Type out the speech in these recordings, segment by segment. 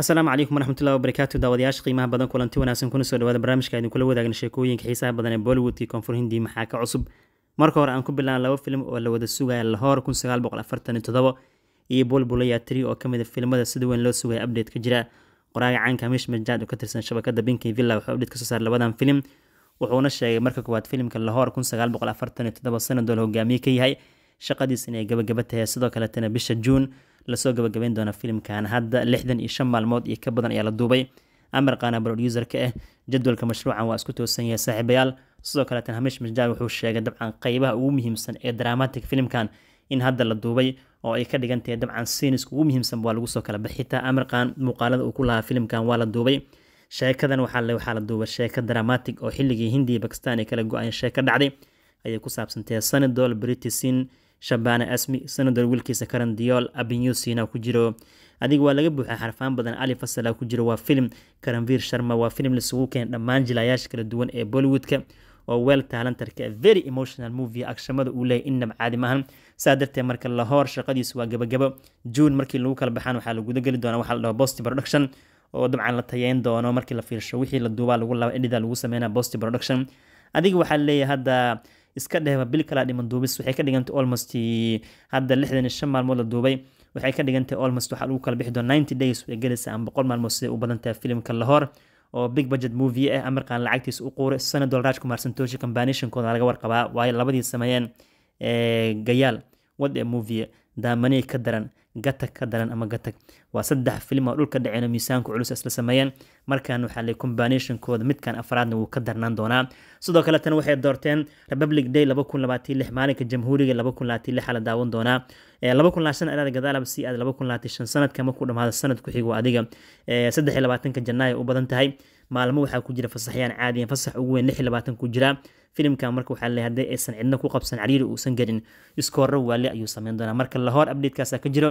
asalaamu calaykum waraxmatullahi wabarakaatu daawadayaasha qiimaha badan kulanti wanaagsan kuna soo dhawaada barnaamijka aynu wadaagna sheekooyinka xiisaha badan ee bollywood iyo koonfur hindi maxaa ka cusub marka hore aan ku bilaabna laba film oo la wada sugaya lahoor iyo bulbulaya tri oo kamid a ah filmada sida weyn loo sugaya update jira qoraaga caanka hamiish majaad oo ka tirsan shabakada binki villa wuxuu update kasoo saaray labadan film wuxuuna sheegay marka koowaad filimka lahoor sanado la hogaamiye ka yahay shaqadiis inay gabagaba tahay sidoo kaletana bisha juun lasoo gabagabeyn doona filimkan hadda lixdan iyo shan maalmood iyo ka badan ayaa la duubay amar qaana brodiuserka ah eh. jadwalka mashruucan waa isku toosan yahay saaxiibayaal sidoo kaleetan hamiish misjaawi wuxuu sheegay dabcan qeybaha ugu muhiimsan ee dramatic filimkan in hadda la duubay oo ay ka dhigan tahay dabcan siiniska ugu muhiimsan waa lagu soo kala baxi xitaa amarqaan muuqaalada uu ku lahaa filimkan waa la duubay sheekadan waxaa la duubay sheeka dramatic oo xilligii hindiya bakistan ee kala go-aan sheeka dhacday ayay ku saabsantahay sanadol britisin shabaane asmi sanador wiilkiisa karan diyool abinyuusina ku jiro adiga waa laga buuxaa xarfaan badan cali fasala ku jiro waa filim karanviir sharma waa filim laisugu keenay dhammaan jilayaasha kala duwan ee bollywoodka oo weel taalan very emotional movie agshamada uu leeyahy innaba caadi maahan saa darteed marka lahoor shaqadiisu waa gabagabo juun markii lagu kala baxaan waxaa la geli doonaa waxa la dhaho bosti production oo dabcan la tayeyn doono markii la fiirsho wixii la duubaa lagu laba edhida lagu sameynaa bosti production adiga waxaa leeyahay hadda iska dheeba bil kalaa dhiman duubis waxay ka dhigantay olmost hadda lixdan iyo shan maalmood la duubay waxay ka dhigantay olmost waxaa lagu kala bixi doon ninety days way gelaysaa ama boqol maalmood siday u badantaha filimka lahore oo big budget movie ah eh, amarkan lacagtiisa u quuray sanad dolraaj kumar santoshi combinationkooda laga warqabaa waayo labadii sameeyeen gayaal wad ee movie daamanihii ka daran gatag ka daran ama gatag waa saddex filim oo dhulka dhaceena miisaanku culus isla sameeyeen markaan waxaa lay combinationkooda midkan afraadna wuu ka darnaan doonaa sidoo kale tan waxay doorteen republic day maalinka jamhuuriga la daawan doonaa aad gadaalaba si aad sanadka markuu dhamaado sanad ku xigo adiga saddexy labaatanka janaayo u badan tahay maalmo waxaa ku jira fasaxyaan caadiyan fasax ugu weyn lix labaatan ku jira filimkan marka waxaa leeyahay haddii aysan cidna ku qabsan cariiri uusan gelin iskoorra waale ayuu sameyn doonaa marka lahoor updatekaasa ka jiro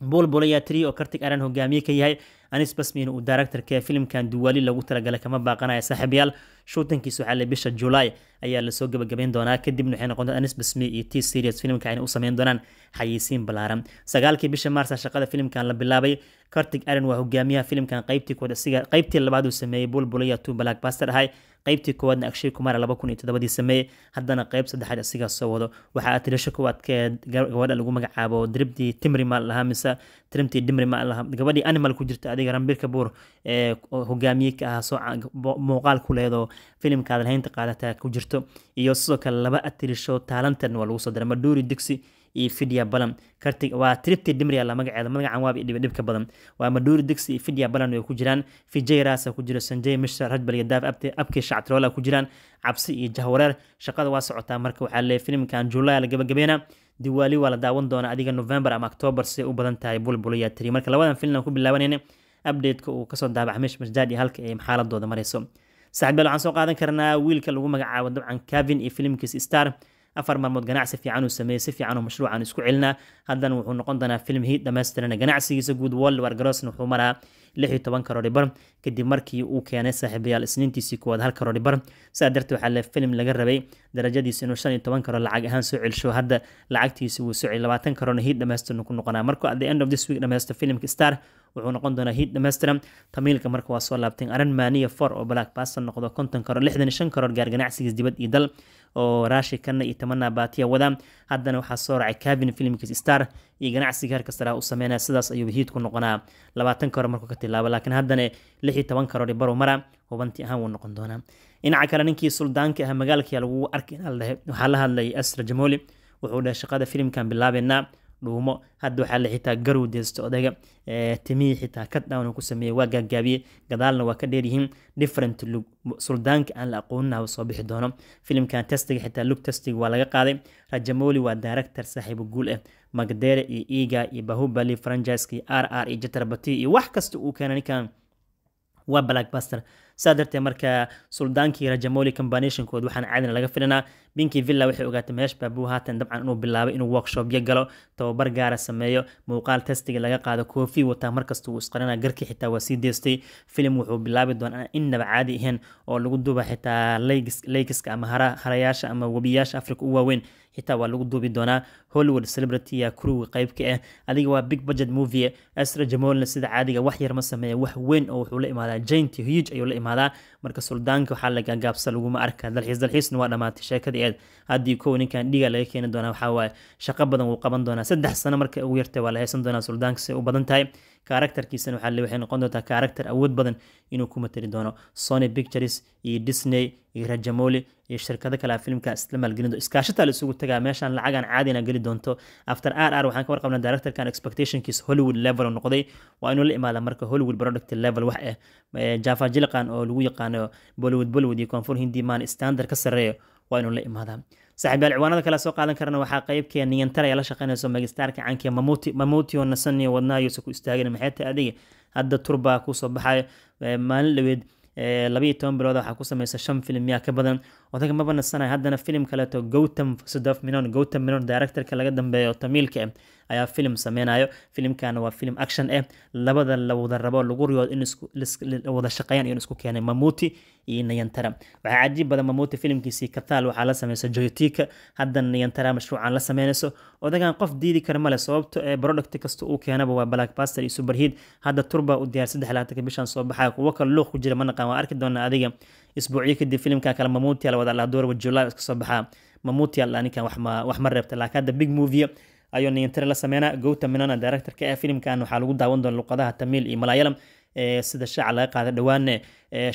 buulbulaya tri oo kartig aran hogaamiye ka yahay anis basmiin uu daaragtarka filimkan duwaali loogu talagalay kama baaqanaya saaxiibayaal shuutankiisu xalay bisha July ayaa la soo gabagabeyn doonaa kadib waxay noqon doontaa anis basmi iyo T series filimka ay u sameyn doonaan xayeysiin balaaran sagaalkii bisha Maarsa shaqada filimkan la bilaabay Kartik Aaron waa hogaamiyaha filimkan qaybtii kooda siga qaybtii labaad uu sameeyay Bulbulaya 2 Blackbuster ahay qaybtii koowaadna Akshay Kumar 2007dii sameeyay haddana qayb saddexaad asigaa soo wado waxaa atirisha koowaadkeed gawadha lagu magacaabo Dribdi Timri ma lahaa mise Trimti Dimri ma lahaa gabadhii Animal ku jirta adiga ranbir kabuur ee hogaamiye ka ah soo muuqaal ku leedoo filimka adalhaynta qaadataa ku jirto iyo sidoo kale laba atirisho taalantan waa lagu soo dara maduuri digsi iyo fidya balan karti waa tripti dimriala magaceeda magacan waaba dhibka badan waa maduuri digsi iyo fidya balan way ku jiraan fijay ku jiro sanjay mishra rajbal iyo daaf abte abkii shactroola ku jiraan cabsi iyo jahwareer shaqada waa socotaa marka waxaa leeyahay filimkan juulaay la gabagabeynaa diwaali waa la daawan doonaa adiga november ama octoobar siday u badan tahay bulbul yaa tiri marka labadan filimna ku bilaabanayna updateka uu kasoo daabacay meesha masdaadi halka ay xaaladooda marayso saxad waxaan soo qaadan karnaa wiilka lagu magacaabo dabcan cavin iyo filimkiisa star afar marmood ganacsi fiicanuu sameeyey si fiicanoo mashruucan isku celinaa haddan wuxuu noqon doonaa filmhii dhammaystirana ganacsigiisa guud wall wargarosn wuxuu marahaa lix iyo toban karori bar kadib markii uu keenay saaxiibayaal isniintiisii koowaad hal karori bar sidaa darteed waxaa le film laga rabay darajadiisa inuu shan iyo toban karo lacag ahaan soo celsho hadda lacagtiisa wuu soo celi labaatan karona hiid dhammaystirna ku noqonaa marka at the end of this week dhammaysto filmka star wuxuu noqon doonaa hiid dhammaystiran tamiilka marka waa soo laabteen aran maaniya for oo black baasan noqdo konton karo lixdan iyo shan karoor gaar ganacsigiis dibad iyo dal oo raashi kanna iyo tamana baatiya wada haddana waxaa soo raacay cavin filmkis star iyo ganacsiga heerka saraa u sameynaya sidaas ayuu hiid ku noqonaa labaatanka hore markuu ka tilaabo laakiin haddana lix iyo tobanka hore baru mara hubantii ahaan wuu noqon doonaa dhinaca kale ninkii suldaanka ah magaalka lagu arkay waxaa la hadlayay asra jamooli wuxuu dhahay shaqada filimkan bilaabeynaa dhuumo hadda waxaa la xitaa garow deysto odaga timihii xitaa cutdown ku sameeyey waa gaagaabiye gadaalna waa ka dheeryihiin different lug suldaanka aan la aqooninaaba soo bixi doono filimkan testiga xitaa lug testiga waa laga qaaday rajamoli waa director saaxiibo guul ah magdere iyo iga iyo bahubali franjiseka r r iyo jatarbati iyo wax kasta uu keena ninkan waa blackbuster saa darteed marka suldaankii rajamoli combinationkood waxaan caadina laga filinaa binki villa waxay ogaatay meesh baabu haatan dabcan inuu bilaabay inuu workshopyo galo tababar gaara sameeyo muuqaal testiga laga qaado koofi wataa markasta uu isqarana garkii xitaa waa sii deystay filim wuxuu bilaabi doonaa innaba caadi ahayn oo lagu duuba xitaa laygiska ama harayaasha ama webiyaasha afrika u waaweyn xitaa waa lagu duubi doonaa hollywood celebrity ya kuruwi qayb ka ah eh, adiga waa big budget movie esra eh. jamolna sida caadiga wax yar sameeya wax weyn oo wuxuu la imaadaa jainti huge ayuu la imaadaa dhamaadaa marka suldaanka waxaa lagagaabsa laguma arka dalxiis dalxiisna waa dhamaatay sheekada eed haddii kow ninkan dhiga laga keeni doonaa waxaa waaye shaqo badan wuu qaban doonaa saddex sano marka ugu yartay waa la haysan doonaa suldaanka si u badan tahay karakterkiisana waxaa waxay noqon doontaa karakter awood badan inuu ku matali doono sony pictures iyo disney iyo rajamoli iyo shirkado kale filmka isla maalgelinto iskaashataa la isugu tagaa meeshaan lacagan caadina geli doonto after r r waxaan ka warqabnaa directorkan expectationkiisa hollywood level noqday waa inuu la imaada marka hollywood product level wax ah eh, eh, jafa oo lagu yaqaano bollywood bollywood iyo koonfur hindi maan standard ka sareeyo waa inuu la imaadaa saaxiibayaal ciwaanada kale soo qaadan karana waxaa qeybkeena niyantare la shaqeynayso magistaarka caanka mamuti mamutio nasani wadnaha yuusan ku istaagin maxeeta adiga hadda turbaa kusoo baxayo maalin dhaweed labayo toban bilood waxaa ku samaysa shan filim yaa ka badan wadanka ma banasanahay haddana filim kaleeto gowtam sadof minon gowtam minon directorka laga dambeeyo tamiilka ayaa film sameynayo filimkana waa filim action eh labada la rabo lagu riyood in wada shaqeeyaan iyo isku keenay mamuuti iyo nayantara waxaa cajiib badan mamuuti filimkiisii kataal waxaa la sameysay joyotika hadda nayantara mashruucan la sameynayso odagan qof diidi kara male sababto ee eh, product kasta uu keenaba waa blackbuster iyo superheat hadda turba u diyaar saddex laatanka bishan soo baxaa kuwo kale luuq ku jira ma naqaan waa arki doonaa adiga isbuucyo kadib filimka kale mamuuti la wada dhacdoorwa july iska soo baxaa mamuuti ninkan wax ma reebta laakiin hadda big movie ayuu niyantire la sameynaa gowta minana director ee ah filimkan waxaa lagu daawan doona luqadaha tamiil iyo malayalam sida shaaca laga qaada dhowaan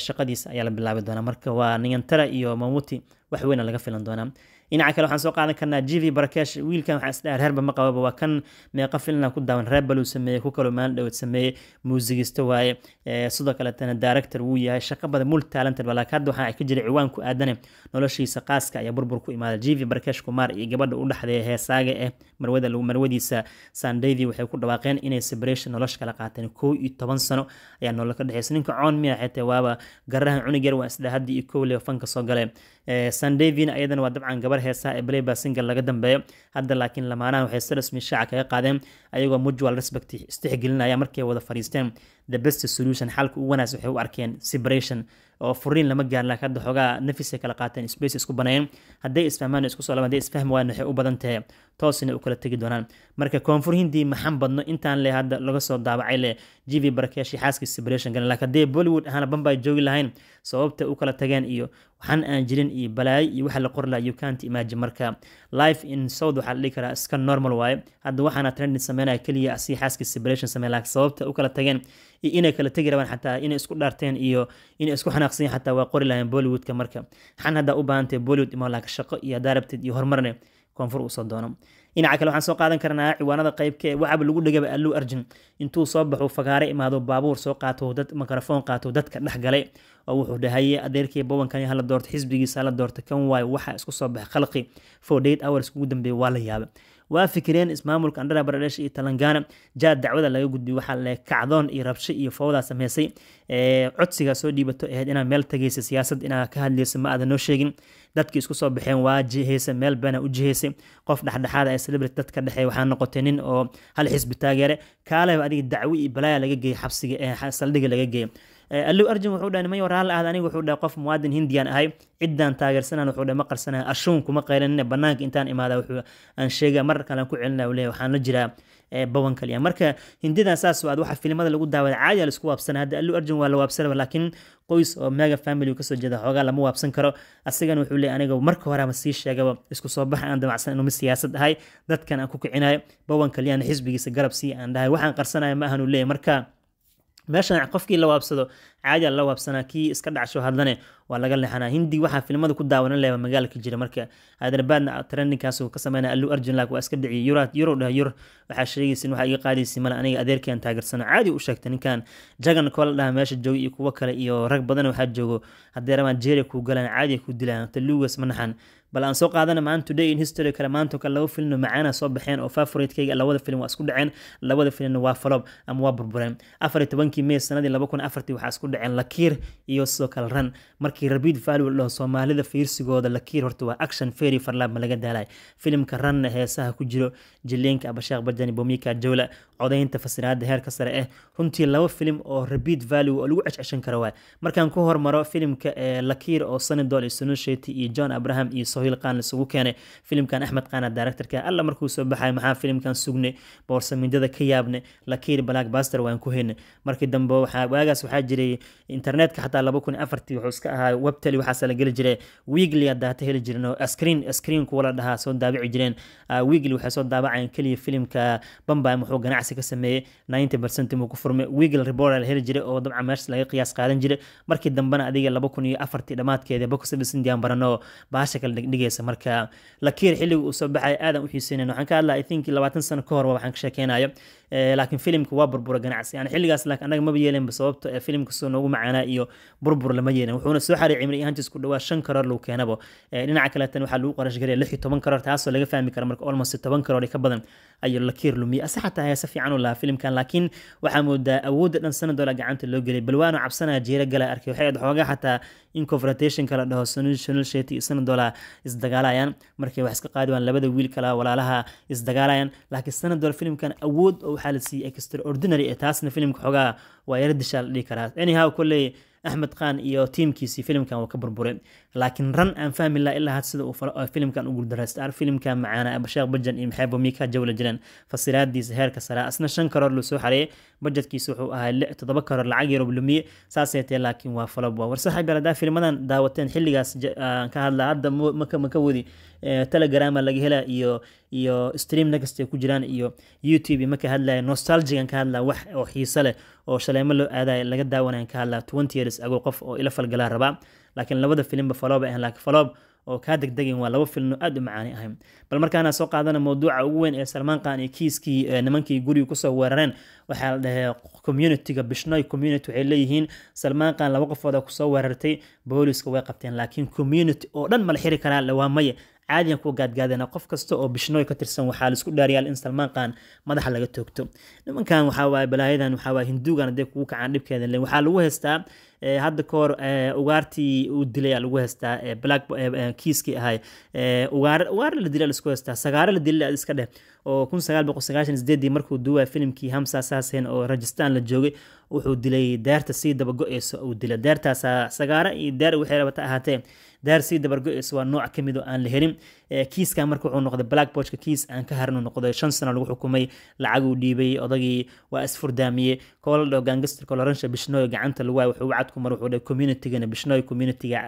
shaqadiisa ayaa la bilaabi doonaa marka waa niyantara iyo mamuti wax weyna laga filan doonaa dhinaca kale waxaan soo qaadan karnaa jivi barakesh wiilkan waxaa isdhaha reerba ma qababa waa kan meeqa filna ku daawan reebaluu sameeyey ku kaloo maalin sameeyey muusigisto waaye eh, sidoo kaleetana director wuu yahay shaqo badan mul talented balak hadda waxaa ka jira ciwaan ku aadane noloshiisa qaaska ayaa burbur ku imaaday jivi barakesh kumaar iyo gabadha u dhexdee heesaaga eh marwada marwadiisa sandaydii waxay ku dhawaaqeen inay separation nolosha kala qaateen kow iyo toban sano ayaa nolol ka dhexeysa ninka coon miya xitaa waaba garahan cunug yar waa isdhahaddii iyo kow fanka soo galee Eh, sandevin ayadana waa dabcan gabar heesaa ee baleba singal laga dambeeyo hadda laakiin lamaanaha waxay si rasmi shaaca kaga qaadeen ayagoo mutual respect istixgelinaya markay wada fadhiisteen the best solution xalka ugu wanaagsan waxay u arkeen separation oo furiin lama gaar laakiin hadda xoogaa nafisay kala qaateen space isku banayeen hadday isfahmaan isku soo hadday isfahmi waayaan waxay u badan tahay toosina u kala tegi doonaan marka koonfur hindii maxan badno intaan le hadda laga soo daabacay le g v barakesh xaaskiis celebration galeen laakiin hadday bollywood ahaan bambay joogi lahayn sababta u kala tageen iyo waxaan aan jirin iyo balaayo iyo waxa la qori laha you can't marka life in south waxaa la dhihi karaa iska normal waaye hadda waxaana trendin sameynaya keliya asii xaaskiis celebration sameyn laakiin sababta u kala tageen iyo inay kala tegi rabaan xataa inay isku dhaarteen iyo inay isku xanaaqsanyen xataa waa qori lahayn bollywoodka marka waxaan haddaa u baahantay bollywood imaan shaqo iyo haddaa iyo horumarne koonfur usoo doono dhinaca kale waxaan soo qaadan karnaa ciwaanada qaybka ee waxaaba lagu dhegaba alluu arjin intuu soo baxu fagaare imaado baabuur soo qaato dad mikrofoon qaato dadka dhex oo wuxuu dhahaye adeerkii bowankani hala doorto xisbigiisa hala doorto kan waayo waxaa isku soo baxa khalqi for hours ugu dambeeya waa la yaaba waa fikireen ismaamulka andhara baradhesh iyo talangana jaa dacwada laga gudbiy waxaa le kacdoon iyo rabsho iyo fowdaa sameysay codsigaa soo dhiibato ahayd inaa meel tagaysa siyaasad inaa ka hadlayso ma aadan noo sheegin dadkii isku soo baxeen waa jiheysa meel bena ah u jiheysay qof dhexdhexaada ah ee celebrit dadka dhexeey waxaa noqotay nin oo hal xisbi taageere kaaleba adiga dacwo iyo balaaya laga geeyey xabsiga ee saldhiga laga geeyay Eh, allow arjun wuxuu dhahay niman waraal ahad aniga wuxuu dhahay qof muwaadin hindiyaan ahay ciddaan taageersanaan wuxuu dhahay ma qarsanahay ashuun kuma qaylanina bannaanka intaan imaada wuxuu aan sheegaya mar kale aan ku celinaya uu leeyahay waxaan la jiraa eh, bawan kaliya marka hindidan saas waad waxaa filimada lagu daawada caadi aa laisku waabsana hadda allu arjun waa la waabsanaba laakiin qoys oo mega family kasoo jeeda xoogaa lama waabsan karo asagana wuxuu leeyahay aniga marka hore ama sii sheegaba isku soo baxa aan damacsan inuma siyaasad ahay dadkan aan ku kicinayo bawan kaliyaana xisbigiisa garab sii aan dhahay waxaan qarsanaya ma ahanuu leeyahay marka meeshan qofkii la waabsado caadi la waabsanaa kii iska dhacsho hadlane waa laga leexanaa hindi waxaa filmada ku daawanan leh magaalka jira marka aadanabaadna trendingkaas ka sameyna allu arjunlag waa iska dhiciy yuro dhah yur waxaa sheegaysin waxaa iga qaadaysi male aniga adeerkan taageersano caadi u sheegta ninkan jagan koola dhaha meesha jooga iyo kuwo kale iyo rag badan waxaa joogo haddee rabaan kuu galaan caadiya kuu dilaan talugas manaxan bal aan soo qaadana maan today in history kale maanto kale laba filino macaana soo baxeen oo favoritekeyga labada film waa isku dhaceen labada filmna waa falob ama waa burbureen afar tobankii mey sanadii laba kun afartii waxaa isku dhaceen lakiir iyo sidoo kale ran markii rabiid faali dhaho soomaalida fiirsigooda lakiir horta waa action ferry farlaab ma laga daalay filimka ranna heesaha ku jiro jileenka abashaaq badjani bomika jawla codaynta fasiraada heerka sare ah runtii laba filim oo repeat value oo lagu ceceshan kara waay markaan ku hormaro filimka eh, lakiir oo sanidol iyo sunusheti iyo john abraham iyo sohil qaan isugu keenay filimkan axmed qaana directorka alla markuu soo baxay maxaa filimkan sugnay boorsamidada ka yaabne lakiir blackbuster waan ku heynay markii dambe waagaas waxaa jiray internetka xataa laba kun afartii wuxuu iska ahaa webteli waxaase la geli jiray wiigli aad heli jirin oo screen screen kuwa dhahaa soo daabici jireen ah, wiigli waxay soo daabacayeen keliya filimka bambam wuxuu ganacsi ganacsi ka sameeyey ninety percent muu ku furmay wiigl rebora la heli jiray oo dabcan meeshas laga qiyaas qaadan jiray markii dambena adiga laba kun iyo afartii dhammaadkeeda boxabisindian barano baasha kala dhigdhigaysa marka lakiir xilliga uu soo baxaya aadan u xiiseynayna waxaan ka hadlaa i think labaatan sano ka hor waxaan ka sheekeynaya Eh, laakiin filimka waa burbura ganacsi yani xilligaas laakiin annaga maba yeelenba sababta ee eh, filimka soo noogu macaanaa iyo burbur lama yeelen wuxuuna soo xariicay milyan hantis ku dhawaa shan karar lagu keenabo eh, dhinaca kaleetan waxaa lagu qarash lix iyo toban karar taasoo laga fahmi kara marka olmost toban karar ka badan ayuu lakiir lumiye ase xataa heese fiican u lahaa filimkan laakiin waxaa moodaa awoodda dhan sanadola gacanta loo geliyay balwaano cabsanaya jeera gala arkay waxay xoogaa xataa in confrontationka la dhaho sonil sheti iyo sanadola isdagaalayaan markay wax iska qaadi waan labada wiil kala walaalaha isdagaalayaan laakiin sanadol filimkan awood oo waxaa la siiyey extraordinary ee taasna filimka xoogaa waa yara dishaa la dhihi karaa anyhow kolley axmed khan iyo tiimkiisii filimkan waa ka burburay laakiin ran aan fahmi laha ilaa had sida uu falo oo filimkan u guuldareystaar filimka macaana abasheekh bajan iyo maxay bomika jawla jireen fasiraadiisa heerka sare isna shan karoor loo soo bajetkiisa wuxuu ahaa toddoba karoor lacag yaroo lumiye saaseetee laakiin waa falo bua war haddaa filmadan daawateen xilligaas ka hadlaa hadda maka wadi telegrama laga hela iyo iyo stream next ku jiraan iyo youtube marka hadlaya nostalgigan ka hadlaa wax oo xiise leh oo shaleemo loo aadaya laga daawanayan ka hadlaa twenty years ago qof oo ila falgalaa rabaa laakiin labada filinba faloob ahan laakiin faloob oo kaa degdegan waa laba filino aad u macaani ahayn bal markaana soo qaadana mawduuca ugu weyn ee salmaan qaan iyo kiiskii nimankii guriga kusoo weerareen waxaa la dhahee communityga bishnoy community waxay leeyihiin salmaan qaan laba qofood kusoo weerartay booliska way qabteen laakiin community oo dhan ma la xiri karaa waa maye caadiyan ku gaadgaadana qof kasta oo bishnooy ka tirsan waxaa laisku dhaariyaa in salmaanqan madaxa laga toogto nimankan waxaawaay balaayadan waxaawaay hinduugan hadday kugu kacaan dhibkeeda len waxaa lagu haystaa eh, hadda ka hor eh, ugaartii uu dilay lagu haystaa eh, black kiiskii ahay ugaar la dilaa laisku haystaa sagaare la dilay iska dheh oo markuu duwaa filimkii hamsa saasen oo rajistan la joogay wuxuu dilay daarta sii go eysa uu dila daartaas ah, sagaara iyo daar waxay rabata ahaatee daar sii go eysa waa nooc ka mid oo aan la helin kiiskan marka wuxuu noqday blackboardka kiis aan ka haran noqday shan sano lagu xukumay lacaguu dhiibay odagii waa isfurdaamiyey koola dhao gaangester koloransha bishnooy gacanta lagu wuxuu wacadku wuxuu dhahay communitygana bishnooy communitiga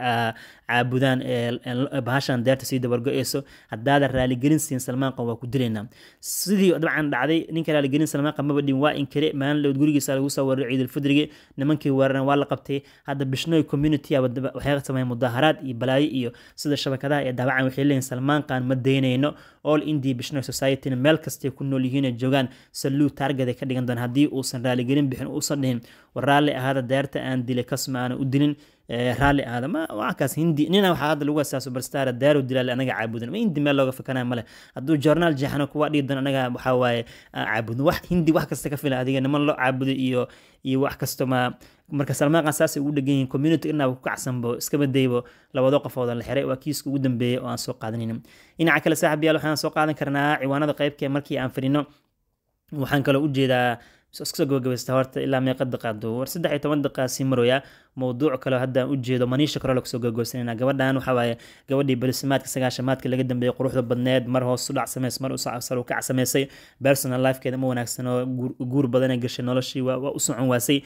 caabudaan bahashan deerta sii dabargo-eyso haddaadan raaligelin siin salmaan waa ku dilaynaa sidii dabcan dhacday ninka raaligelin salmaan maba dhin waa inkire maalin gurigiisa lagu soo weeraray ciidulfidrigi nimankii weeraran waa la qabtay hadda bishnooy community waxay sameeyeen mudaaharaad iyo balaayo iyo sida shabakadaha ee daabacan waxay leeyihin salmaan ammaankaan ma daynayno all india bishnoy societyna meel kastay ku nool yihiin ay joogaan saluu taargada ka dhigan doona haddii uusan raaligelin bixin uusan dhihin war ahaada deerta aan dilay kasma aana u dilin raalli aadama wakaas hindi nina waxaa hadda lagu asaaso barstara daaru dilaali anaga caabudan ma hindi meel looga fakanaa male hadduu journaal jeexano kuwa dhiidan anaga waxaa waaye caabudno wax hindi wax kasta ka filan adiga niman loo caabudo iyo iyo wax kasto ma marka salmaaqan saasay ugu dhegan yihiin community inaaba ku kacsanbo iskaba daybo labado qofood aan la xiray waa kiiska ugu dambeeyey oo aan soo qaadanaynin dhinaca kale saaxiib yaal waxaan soo qaadan karnaa ciwaanada qeybkee markii aan fadhino waxaan kaloo u jeedaa iska gabagabeysta horta ilaa meeqa daqaado war saddex iyo toban daqaasi marooya mowduuc kaleo hadda ujeedo maniisha kore lagasoo gabagabeysanayna gabadhan waxaa waaye gabadhii balisimaadka sagaashamaadka laga dambeeyey quruxda badneed mar hoos u dhacsamays mar sar u kacsamaysay personal lifekeeda ma wanaagsan oo guur badanee gashay noloshii waa u socon waasay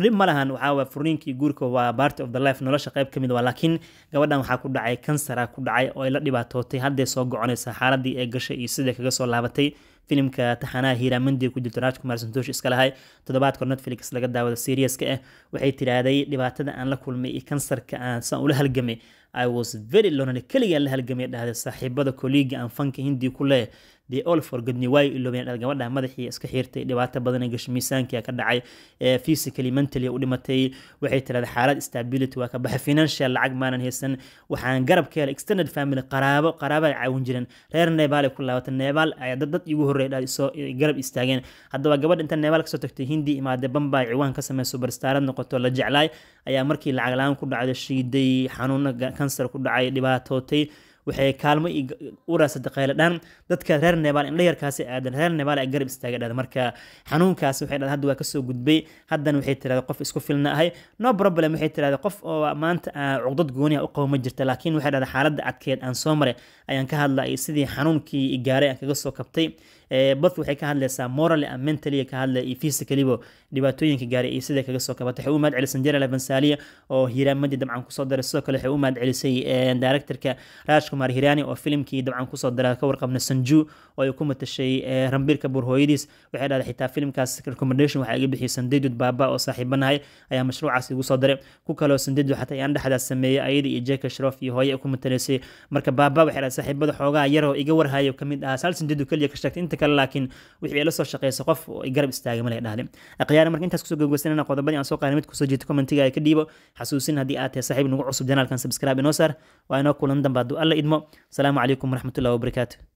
dhib ma lahan furniinkii guurka waa part of the life nolosha qayb kamid waa laakiin gabadhan waxaa ku dhacay kansara ku dhacay oo ay la dhibaatootay haddee soo goconaysa xaaladii ee gashay iyo sidee kaga soo laabatay filimka taxanaha hiiramandiga ku jirto raajkumar santoosh iska lahay toddobaadkor netflix laga daawada seriaska ah waxay tidhaahday dhibaatada aan la kulmay iyo kansarka aan saan ula halgamay i was very lonely keligaan la halgamay dhahday saaxiibada koliiga aan fanka hindiga ku leeh the olfor gadni way iloobayeen gabadha madaxii iska xiirtay dhibaato badan gash miisaankia ka dhacay physically mentally u dhimatay waxay tirahda xaalad stability waa ka baxa financial lacag maanan haysan waxaan garabka hele extended family qaraabo qaraabo ay caawin jireen reer neebaal ay ku laabatay neebaal ayaa dad dad igu horreeya dhaad garab istaageen haddaba gabadha inta neebaal kasoo tagtay hindi imaade bamba ciwaan ka samey subarstaarad noqoto la jeclaay ayaa markii lacag la-aan ku dhacda shiiday xanuuno kansar ku dhacay dhibaatootay waxay kaalmo uraasada qayladhaan dadka reer nebaal indhayarkaasi aadan reer nebaal ay garab istaagdha marka xanuunkaasi waxay dhaheen hadda waa kasoo gudbay haddana waxay tirahdeen qof isku filna ahay no problem waxay tirahdeen qof oo maanta ah, cugdad gooniha ah u qabo ma jirta laakiin waxay dhahdeen xaaladda adkeed aan soo maray ayaan ka hadla iyo sidii xanuunkii gaaray aan kaga soo kabtay Eh, bad waxay ka hadlaysaa moral a mentally ka hadla iyo physically dhibaatooyinka gaaray ah iyo sidee kaga soo kabatay waxay u mahad celisay general bansalia oo hiiraamadii dabcan kusoo daray sidoo kale waxay u mahad celisay eh, directorka rajkumar hirani oo filimkii dabcan kusoo dara ka warqabna sanju oo ay ku matashay eh, rambiirka burhooyadiis waxay dhahday xitaa filimkaas recommendation waxaa iga bixiyay sandeedud baaba oo saaxiibanahay ayaa mashruucaas igu soo daray ku kaloo sandeedud xataa ayaan dhexdaas sameeyay ayada iyo jeka shrof iyo hooye ku matalaysay marka baaba waxay dhahday saaxiibada xoogaa yaroo iga warhayo kamid ahaa sal sandeedud keliya ka sheegtay inta kale laakiin wixii la soo shaqeeysa qof ay garab istaagay male dhahdin akhyaar marka intaas kusoo gogosnana qodobadii aan soo qaadan mid kusoo jeedo commentiga ay ka dhiibo xasuusin haddii aad tahay saaxiib nagu cusub janaalkan subscribe inoo saar waa inoo kulan dambe hadduu alla idmo asalaamu calaykum waraxmatullahi wabarakaatu